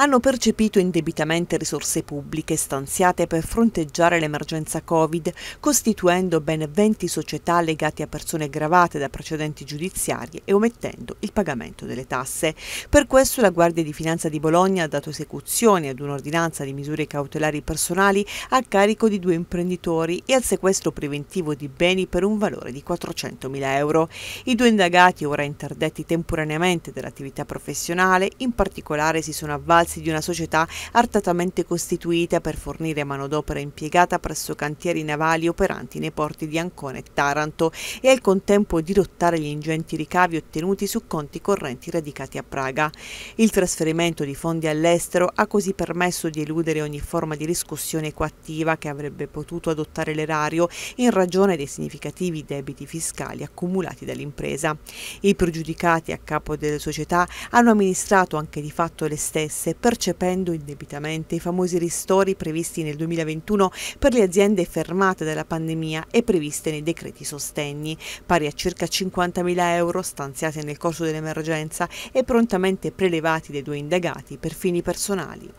hanno percepito indebitamente risorse pubbliche stanziate per fronteggiare l'emergenza Covid, costituendo ben 20 società legate a persone gravate da precedenti giudiziarie e omettendo il pagamento delle tasse. Per questo la Guardia di Finanza di Bologna ha dato esecuzione ad un'ordinanza di misure cautelari personali a carico di due imprenditori e al sequestro preventivo di beni per un valore di 400.000 euro. I due indagati, ora interdetti temporaneamente dall'attività professionale, in particolare si sono avvalti riflessi di una società artatamente costituita per fornire manodopera impiegata presso cantieri navali operanti nei porti di Ancona e Taranto e al contempo dirottare gli ingenti ricavi ottenuti su conti correnti radicati a Praga. Il trasferimento di fondi all'estero ha così permesso di eludere ogni forma di riscossione coattiva che avrebbe potuto adottare l'erario in ragione dei significativi debiti fiscali accumulati dall'impresa. I pregiudicati a capo delle società hanno amministrato anche di fatto le stesse imprese percependo indebitamente i famosi ristori previsti nel 2021 per le aziende fermate dalla pandemia e previste nei decreti sostegni, pari a circa 50.000 euro stanziati nel corso dell'emergenza e prontamente prelevati dai due indagati per fini personali.